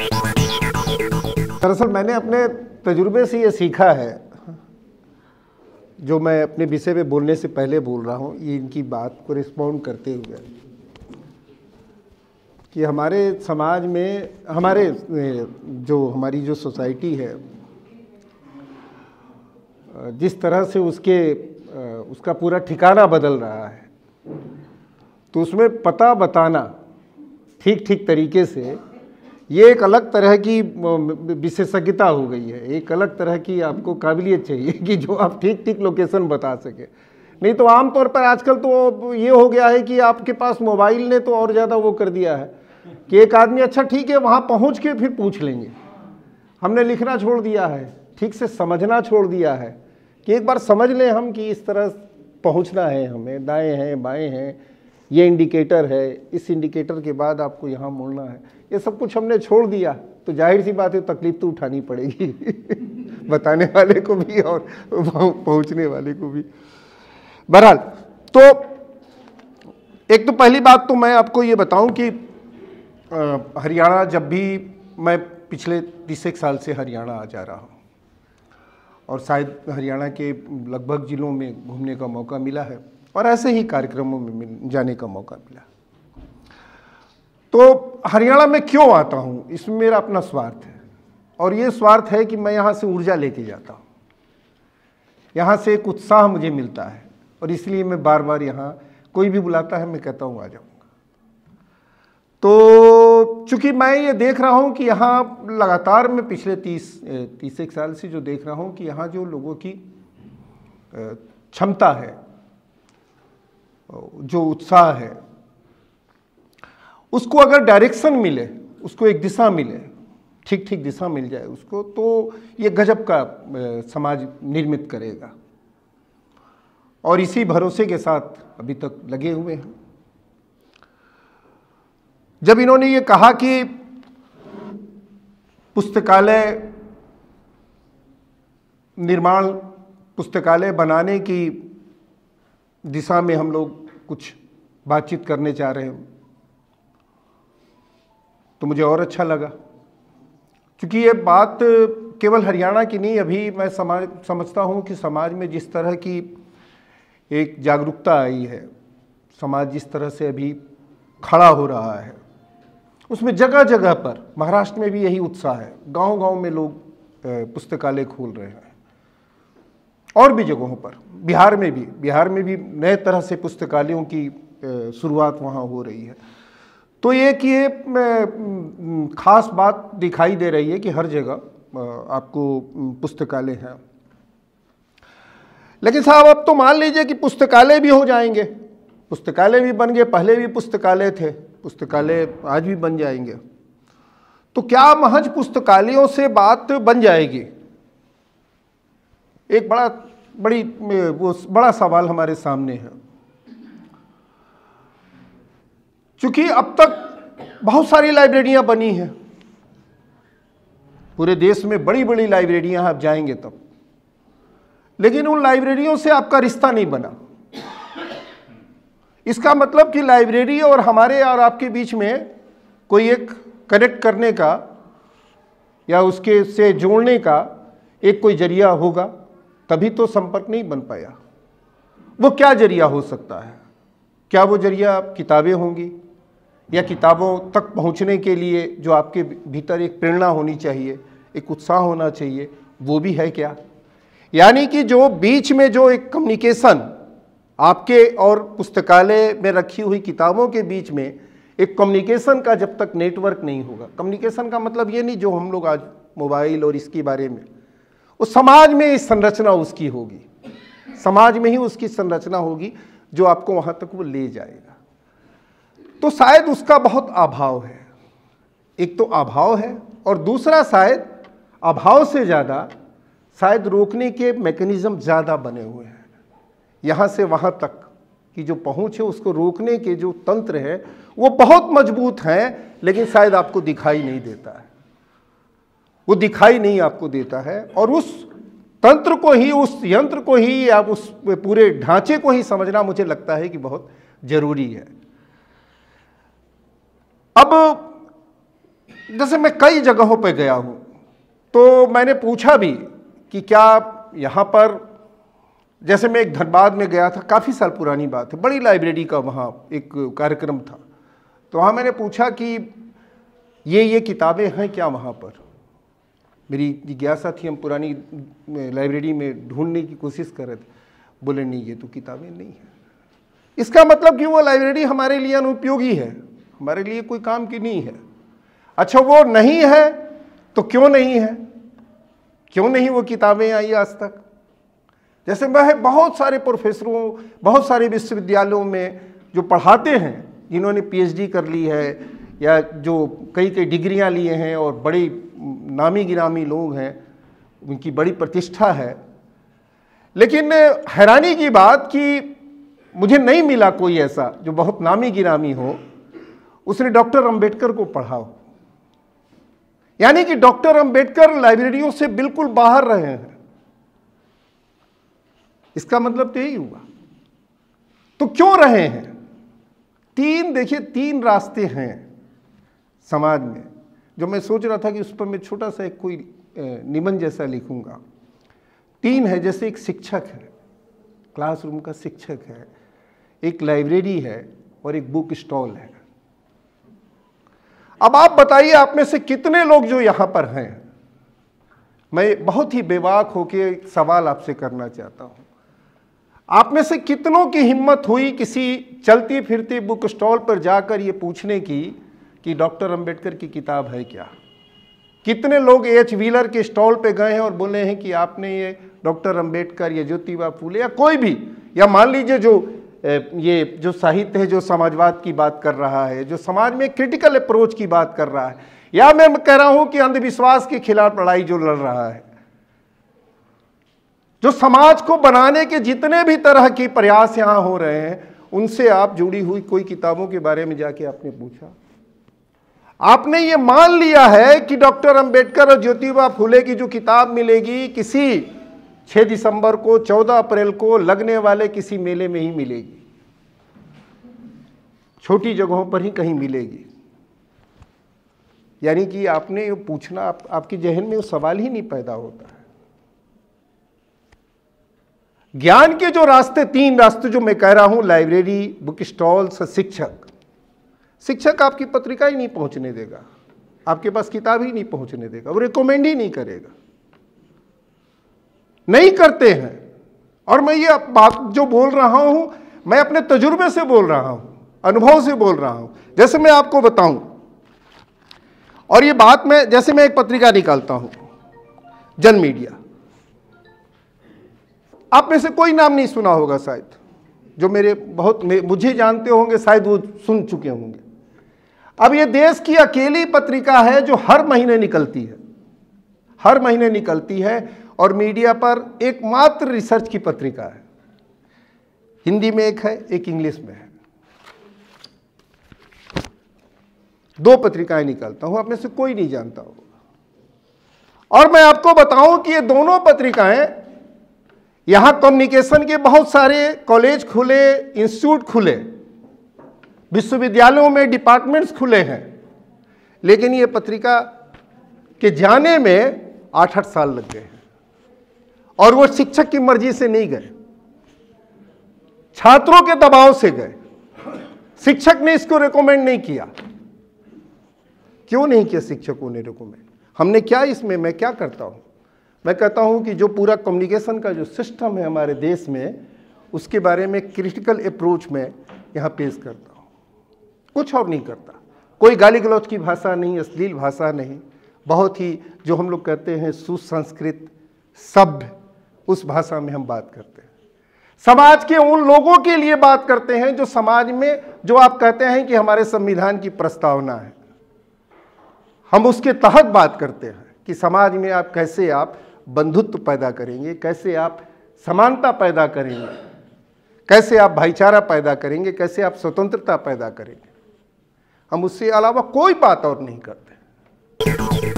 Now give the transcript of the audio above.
दरअसल मैंने अपने तजुर्बे से ये सीखा है जो मैं अपने विषय में बोलने से पहले बोल रहा हूँ ये इनकी बात को रिस्पॉन्ड करते हुए कि हमारे समाज में हमारे जो हमारी जो सोसाइटी है जिस तरह से उसके उसका पूरा ठिकाना बदल रहा है तो उसमें पता बताना ठीक ठीक तरीके से ये एक अलग तरह की विशेषज्ञता हो गई है एक अलग तरह की आपको काबिलियत चाहिए कि जो आप ठीक ठीक लोकेशन बता सके नहीं तो आमतौर पर आजकल तो ये हो गया है कि आपके पास मोबाइल ने तो और ज़्यादा वो कर दिया है कि एक आदमी अच्छा ठीक है वहाँ पहुँच के फिर पूछ लेंगे हमने लिखना छोड़ दिया है ठीक से समझना छोड़ दिया है कि एक बार समझ लें हम कि इस तरह पहुँचना है हमें दाएँ हैं बाएँ हैं ये इंडिकेटर है इस इंडिकेटर के बाद आपको यहाँ मुड़ना है ये सब कुछ हमने छोड़ दिया तो जाहिर सी बात है तकलीफ तो उठानी पड़ेगी बताने वाले को भी और पहुंचने वाले को भी बहरहाल तो एक तो पहली बात तो मैं आपको ये बताऊं कि हरियाणा जब भी मैं पिछले तीस एक साल से हरियाणा आ जा रहा हूँ और शायद हरियाणा के लगभग ज़िलों में घूमने का मौका मिला है और ऐसे ही कार्यक्रमों में जाने का मौका मिला तो हरियाणा में क्यों आता हूँ इसमें मेरा अपना स्वार्थ है और ये स्वार्थ है कि मैं यहाँ से ऊर्जा लेके जाता हूँ यहाँ से एक उत्साह मुझे मिलता है और इसलिए मैं बार बार यहाँ कोई भी बुलाता है मैं कहता हूँ आ जाऊँगा तो चूंकि मैं ये देख रहा हूँ कि यहाँ लगातार मैं पिछले तीस तीस एक साल से जो देख रहा हूँ कि यहाँ जो लोगों की क्षमता है जो उत्साह है उसको अगर डायरेक्शन मिले उसको एक दिशा मिले ठीक ठीक दिशा मिल जाए उसको तो ये गजब का समाज निर्मित करेगा और इसी भरोसे के साथ अभी तक लगे हुए हैं जब इन्होंने ये कहा कि पुस्तकालय निर्माण पुस्तकालय बनाने की दिशा में हम लोग कुछ बातचीत करने चाह रहे हैं तो मुझे और अच्छा लगा क्योंकि ये बात केवल हरियाणा की नहीं अभी मैं समाज समझता हूँ कि समाज में जिस तरह की एक जागरूकता आई है समाज जिस तरह से अभी खड़ा हो रहा है उसमें जगह जगह पर महाराष्ट्र में भी यही उत्साह है गांव गांव में लोग पुस्तकालय खोल रहे हैं और भी जगहों पर बिहार में भी बिहार में भी नए तरह से पुस्तकालयों की शुरुआत वहाँ हो रही है तो एक ये ख़ास बात दिखाई दे रही है कि हर जगह आपको पुस्तकालय हैं लेकिन साहब अब तो मान लीजिए कि पुस्तकालय भी हो जाएंगे पुस्तकालय भी बन गए पहले भी पुस्तकालय थे पुस्तकालय आज भी बन जाएंगे तो क्या महज पुस्तकालयों से बात बन जाएगी एक बड़ा बड़ी वो बड़ा सवाल हमारे सामने है क्योंकि अब तक बहुत सारी लाइब्रेरियां बनी हैं पूरे देश में बड़ी बड़ी लाइब्रेरियां आप जाएंगे तब लेकिन उन लाइब्रेरियों से आपका रिश्ता नहीं बना इसका मतलब कि लाइब्रेरी और हमारे और आपके बीच में कोई एक कनेक्ट करने का या उसके से जोड़ने का एक कोई जरिया होगा तभी तो संपर्क नहीं बन पाया वो क्या जरिया हो सकता है क्या वो जरिया किताबें होंगी या किताबों तक पहुंचने के लिए जो आपके भीतर एक प्रेरणा होनी चाहिए एक उत्साह होना चाहिए वो भी है क्या यानी कि जो बीच में जो एक कम्युनिकेशन आपके और पुस्तकालय में रखी हुई किताबों के बीच में एक कम्युनिकेशन का जब तक नेटवर्क नहीं होगा कम्युनिकेशन का मतलब ये नहीं जो हम लोग आज मोबाइल और इसके बारे में उस समाज में संरचना उसकी होगी समाज में ही उसकी संरचना होगी जो आपको वहाँ तक वो ले जाएगा तो शायद उसका बहुत अभाव है एक तो अभाव है और दूसरा शायद अभाव से ज़्यादा शायद रोकने के मैकेनिज़्म ज़्यादा बने हुए हैं यहाँ से वहाँ तक की जो पहुँच है उसको रोकने के जो तंत्र है वो बहुत मजबूत हैं लेकिन शायद आपको दिखाई नहीं देता है वो दिखाई नहीं आपको देता है और उस तंत्र को ही उस यंत्र को ही या उस पूरे ढांचे को ही समझना मुझे लगता है कि बहुत ज़रूरी है अब जैसे मैं कई जगहों पर गया हूँ तो मैंने पूछा भी कि क्या यहाँ पर जैसे मैं एक धनबाद में गया था काफ़ी साल पुरानी बात है बड़ी लाइब्रेरी का वहाँ एक कार्यक्रम था तो वहाँ मैंने पूछा कि ये ये किताबें हैं क्या वहाँ पर मेरी जिज्ञासा थी हम पुरानी लाइब्रेरी में ढूंढने की कोशिश कर रहे थे बोले नहीं ये तो किताबें नहीं हैं इसका मतलब कि वो लाइब्रेरी हमारे लिए अनुपयोगी है हमारे लिए कोई काम की नहीं है अच्छा वो नहीं है तो क्यों नहीं है क्यों नहीं वो किताबें आई आज तक जैसे वह बहुत सारे प्रोफेसरों बहुत सारे विश्वविद्यालयों में जो पढ़ाते हैं जिन्होंने पीएचडी कर ली है या जो कई कई डिग्रियां लिए हैं और बड़ी नामी गिरामी लोग हैं उनकी बड़ी प्रतिष्ठा है लेकिन हैरानी की बात कि मुझे नहीं मिला कोई ऐसा जो बहुत नामी गिरामी हो उसने डॉक्टर अंबेडकर को पढ़ा यानी कि डॉक्टर अंबेडकर लाइब्रेरियों से बिल्कुल बाहर रहे हैं इसका मतलब तो यही हुआ तो क्यों रहे हैं तीन देखिए तीन रास्ते हैं समाज में जो मैं सोच रहा था कि उस पर मैं छोटा सा एक कोई निबंध जैसा लिखूंगा तीन है जैसे एक शिक्षक है क्लासरूम का शिक्षक है एक लाइब्रेरी है और एक बुक स्टॉल है अब आप बताइए आप में से कितने लोग जो यहां पर हैं मैं बहुत ही बेवाक होकर सवाल आपसे करना चाहता हूं आप में से कितनों की हिम्मत हुई किसी चलती फिरती बुक स्टॉल पर जाकर ये पूछने की कि डॉक्टर अंबेडकर की किताब है क्या कितने लोग एच व्हीलर के स्टॉल पे गए हैं और बोले हैं कि आपने ये डॉक्टर अंबेडकर या ज्योतिबा फूले या कोई भी या मान लीजिए जो ये जो साहित्य है जो समाजवाद की बात कर रहा है जो समाज में क्रिटिकल अप्रोच की बात कर रहा है या मैं कह रहा हूं कि अंधविश्वास के खिलाफ लड़ाई जो लड़ रहा है जो समाज को बनाने के जितने भी तरह के प्रयास यहां हो रहे हैं उनसे आप जुड़ी हुई कोई किताबों के बारे में जाके आपने पूछा आपने ये मान लिया है कि डॉक्टर अंबेडकर और ज्योतिबा फुले की जो किताब मिलेगी किसी छः दिसंबर को चौदह अप्रैल को लगने वाले किसी मेले में ही मिलेगी छोटी जगहों पर ही कहीं मिलेगी यानी कि आपने ये पूछना आप, आपके जहन में वो सवाल ही नहीं पैदा होता है ज्ञान के जो रास्ते तीन रास्ते जो मैं कह रहा हूं लाइब्रेरी बुक स्टॉल्स शिक्षक शिक्षक आपकी पत्रिका ही नहीं पहुंचने देगा आपके पास किताब ही नहीं पहुंचने देगा वो रिकमेंड ही नहीं करेगा नहीं करते हैं और मैं ये बात जो बोल रहा हूँ मैं अपने तजुर्बे से बोल रहा हूँ अनुभव से बोल रहा हूँ जैसे मैं आपको बताऊँ और ये बात मैं जैसे मैं एक पत्रिका निकालता हूँ जन मीडिया आप में से कोई नाम नहीं सुना होगा शायद जो मेरे बहुत मुझे जानते होंगे शायद वो सुन चुके होंगे अब ये देश की अकेली पत्रिका है जो हर महीने निकलती है हर महीने निकलती है और मीडिया पर एकमात्र रिसर्च की पत्रिका है हिंदी में एक है एक इंग्लिश में है दो पत्रिकाएं निकालता हूं आप में से कोई नहीं जानता होगा और मैं आपको बताऊं कि ये दोनों पत्रिकाएं यहां कम्युनिकेशन के बहुत सारे कॉलेज खुले इंस्टीट्यूट खुले विश्वविद्यालयों में डिपार्टमेंट्स खुले हैं लेकिन ये पत्रिका के जाने में आठ आठ साल लग गए और वो शिक्षक की मर्जी से नहीं गए छात्रों के दबाव से गए शिक्षक ने इसको रिकमेंड नहीं किया क्यों नहीं किया शिक्षकों ने रिकमेंड हमने क्या इसमें मैं क्या करता हूं मैं कहता हूं कि जो पूरा कम्युनिकेशन का जो सिस्टम है हमारे देश में उसके बारे में क्रिटिकल अप्रोच में यहां पेश करता हूं कुछ और नहीं करता कोई गाली गलौज की भाषा नहीं अश्लील भाषा नहीं बहुत ही जो हम लोग कहते हैं सुसंस्कृत सभ्य उस भाषा में हम बात करते हैं समाज के उन लोगों के लिए बात करते हैं जो समाज में जो आप कहते हैं कि हमारे संविधान की प्रस्तावना है हम उसके तहत बात करते हैं कि समाज में आप कैसे आप बंधुत्व पैदा करेंगे कैसे आप समानता पैदा करेंगे कैसे आप भाईचारा पैदा करेंगे कैसे आप स्वतंत्रता पैदा करेंगे हम उससे अलावा कोई बात और नहीं करते